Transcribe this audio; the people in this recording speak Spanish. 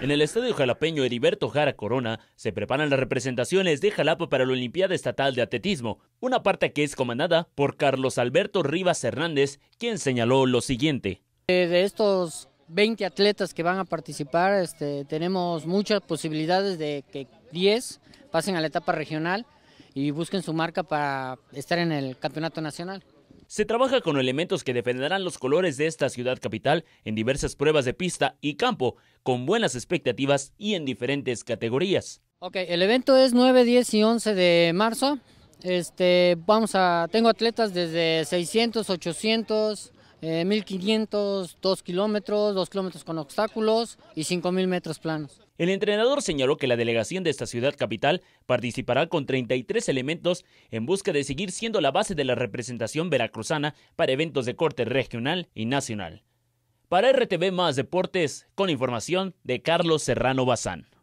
En el estadio jalapeño Heriberto Jara Corona se preparan las representaciones de Jalapa para la Olimpiada Estatal de Atletismo, una parte que es comandada por Carlos Alberto Rivas Hernández, quien señaló lo siguiente. de estos 20 atletas que van a participar, este, tenemos muchas posibilidades de que 10 pasen a la etapa regional y busquen su marca para estar en el campeonato nacional. Se trabaja con elementos que defenderán los colores de esta ciudad capital en diversas pruebas de pista y campo, con buenas expectativas y en diferentes categorías. Ok, el evento es 9, 10 y 11 de marzo. Este, vamos a, tengo atletas desde 600, 800, 1500, eh, 2 kilómetros, 2 kilómetros con obstáculos y 5000 metros planos. El entrenador señaló que la delegación de esta ciudad capital participará con 33 elementos en busca de seguir siendo la base de la representación veracruzana para eventos de corte regional y nacional. Para RTV Más Deportes, con información de Carlos Serrano Bazán.